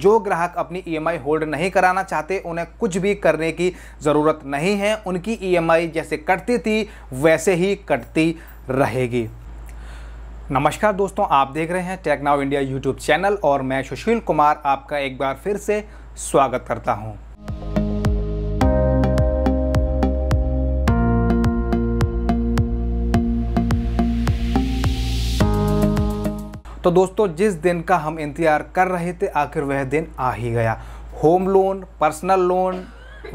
जो ग्राहक अपनी ईएमआई e होल्ड नहीं कराना चाहते उन्हें कुछ भी करने की ज़रूरत नहीं है उनकी ईएमआई e जैसे कटती थी वैसे ही कटती रहेगी नमस्कार दोस्तों आप देख रहे हैं टेक्नाव इंडिया यूट्यूब चैनल और मैं सुशील कुमार आपका एक बार फिर से स्वागत करता हूँ तो दोस्तों जिस दिन का हम इंतज़ार कर रहे थे आखिर वह दिन आ ही गया home loan personal loan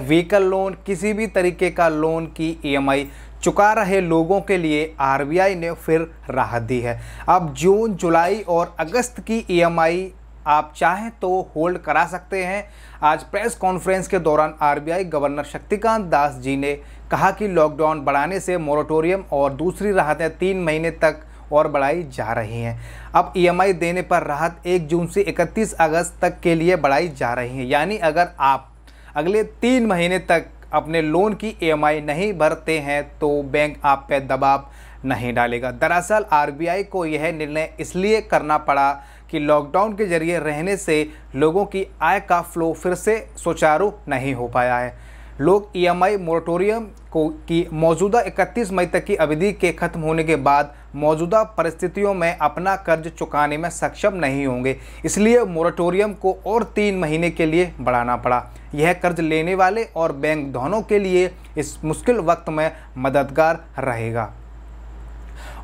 vehicle loan किसी भी तरीके का लोन की ईएमआई e चुका रहे लोगों के लिए आरबीआई ने फिर राहत दी है अब जून जुलाई और अगस्त की ईएमआई e आप चाहें तो होल्ड करा सकते हैं आज प्रेस कॉन्फ्रेंस के दौरान आरबीआई गवर्नर शक्तिकांत दास जी ने कहा कि लॉकडाउन बढ़ाने से मोरटोरियम और दूसरी राहतें तीन महीने तक और बढ़ाई जा रही हैं अब ईएमआई e देने पर राहत 1 जून से 31 अगस्त तक के लिए बढ़ाई जा रही है यानी अगर आप अगले तीन महीने तक अपने लोन की ईएमआई e नहीं भरते हैं तो बैंक आप पे दबाव नहीं डालेगा दरअसल आरबीआई को यह निर्णय इसलिए करना पड़ा कि लॉकडाउन के जरिए रहने से लोगों की आय का फ्लो फिर से सुचारू नहीं हो पाया है लोग ईएमआई मोरेटोरियम को की मौजूदा 31 मई तक की अवधि के खत्म होने के बाद मौजूदा परिस्थितियों में अपना कर्ज चुकाने में सक्षम नहीं होंगे इसलिए मोरेटोरियम को और तीन महीने के लिए बढ़ाना पड़ा यह कर्ज लेने वाले और बैंक दोनों के लिए इस मुश्किल वक्त में मददगार रहेगा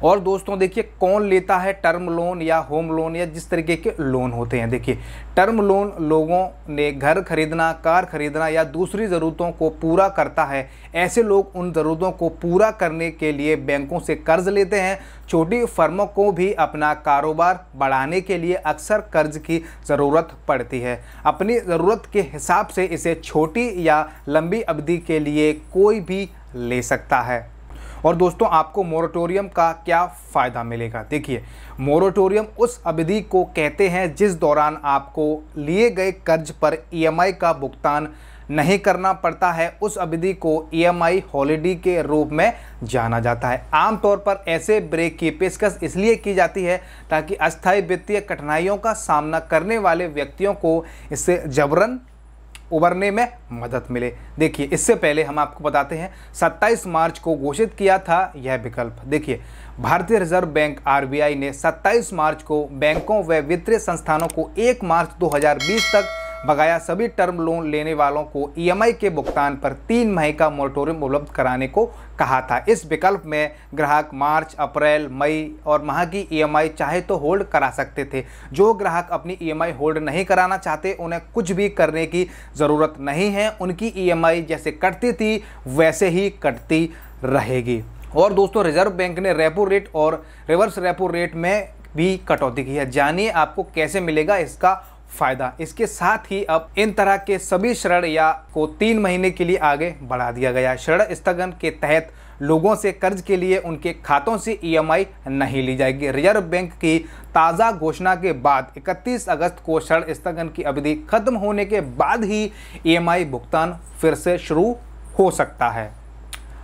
और दोस्तों देखिए कौन लेता है टर्म लोन या होम लोन या जिस तरीके के लोन होते हैं देखिए टर्म लोन लोगों ने घर खरीदना कार खरीदना या दूसरी ज़रूरतों को पूरा करता है ऐसे लोग उन ज़रूरतों को पूरा करने के लिए बैंकों से कर्ज लेते हैं छोटी फर्मों को भी अपना कारोबार बढ़ाने के लिए अक्सर कर्ज की ज़रूरत पड़ती है अपनी ज़रूरत के हिसाब से इसे छोटी या लंबी अवधि के लिए कोई भी ले सकता है और दोस्तों आपको मोरटोरियम का क्या फ़ायदा मिलेगा देखिए मोरटोरियम उस अवधि को कहते हैं जिस दौरान आपको लिए गए कर्ज पर ईएमआई e का भुगतान नहीं करना पड़ता है उस अवधि को ईएमआई e हॉलिडे के रूप में जाना जाता है आमतौर पर ऐसे ब्रेक की पेशकश इसलिए की जाती है ताकि अस्थायी वित्तीय कठिनाइयों का सामना करने वाले व्यक्तियों को इससे जबरन उबरने में मदद मिले देखिए इससे पहले हम आपको बताते हैं 27 मार्च को घोषित किया था यह विकल्प देखिए भारतीय रिजर्व बैंक आरबीआई ने 27 मार्च को बैंकों व वित्तीय संस्थानों को 1 मार्च 2020 तक बकाया सभी टर्म लोन लेने वालों को ईएमआई e के भुगतान पर तीन महीने का मोरटोरियम उपलब्ध कराने को कहा था इस विकल्प में ग्राहक मार्च अप्रैल मई और माह की ईएमआई e चाहे तो होल्ड करा सकते थे जो ग्राहक अपनी ईएमआई e होल्ड नहीं कराना चाहते उन्हें कुछ भी करने की ज़रूरत नहीं है उनकी ईएमआई जैसे कटती थी वैसे ही कटती रहेगी और दोस्तों रिजर्व बैंक ने रेपो रेट और रिवर्स रेपो रेट में भी कटौती की है जानिए आपको कैसे मिलेगा इसका फायदा इसके साथ ही अब इन तरह के सभी शरण या को तीन महीने के लिए आगे बढ़ा दिया गया शरण स्थगन के तहत लोगों से कर्ज के लिए उनके खातों से ईएमआई नहीं ली जाएगी रिजर्व बैंक की ताज़ा घोषणा के बाद 31 अगस्त को शरण स्थगन की अवधि खत्म होने के बाद ही ईएमआई भुगतान फिर से शुरू हो सकता है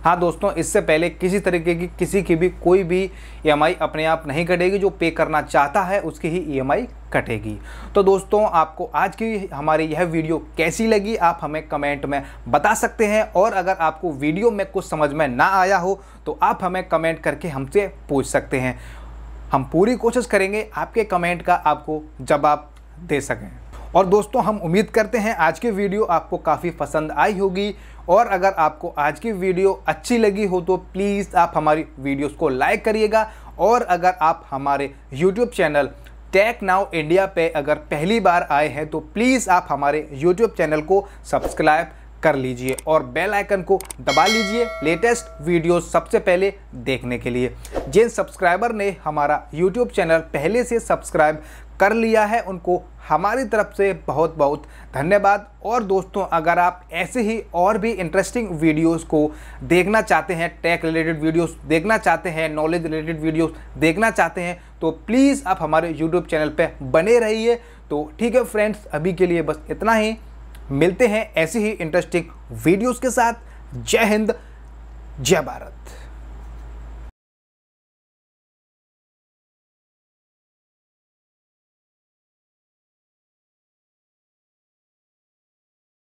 हाँ दोस्तों इससे पहले किसी तरीके की किसी की भी कोई भी ई e अपने आप नहीं कटेगी जो पे करना चाहता है उसकी ही ई e कटेगी तो दोस्तों आपको आज की हमारी यह वीडियो कैसी लगी आप हमें कमेंट में बता सकते हैं और अगर आपको वीडियो में कुछ समझ में ना आया हो तो आप हमें कमेंट करके हमसे पूछ सकते हैं हम पूरी कोशिश करेंगे आपके कमेंट का आपको जवाब दे सकें और दोस्तों हम उम्मीद करते हैं आज की वीडियो आपको काफ़ी पसंद आई होगी और अगर आपको आज की वीडियो अच्छी लगी हो तो प्लीज़ आप हमारी वीडियोस को लाइक करिएगा और अगर आप हमारे YouTube channel tech now India पे अगर पहली बार आए हैं तो प्लीज़ आप हमारे यूट्यूब चैनल को सब्सक्राइब कर लीजिए और बेल आइकन को दबा लीजिए लेटेस्ट वीडियो सबसे पहले देखने के लिए जिन सब्सक्राइबर ने हमारा यूट्यूब चैनल पहले से सब्सक्राइब कर लिया है उनको हमारी तरफ से बहुत बहुत धन्यवाद और दोस्तों अगर आप ऐसे ही और भी इंटरेस्टिंग वीडियोस को देखना चाहते हैं टेक रिलेटेड वीडियोस देखना चाहते हैं नॉलेज रिलेटेड वीडियोस देखना चाहते हैं तो प्लीज़ आप हमारे यूट्यूब चैनल पर बने रहिए तो ठीक है फ्रेंड्स अभी के लिए बस इतना ही मिलते हैं ऐसे ही इंटरेस्टिंग वीडियोस के साथ जय हिंद जय भारत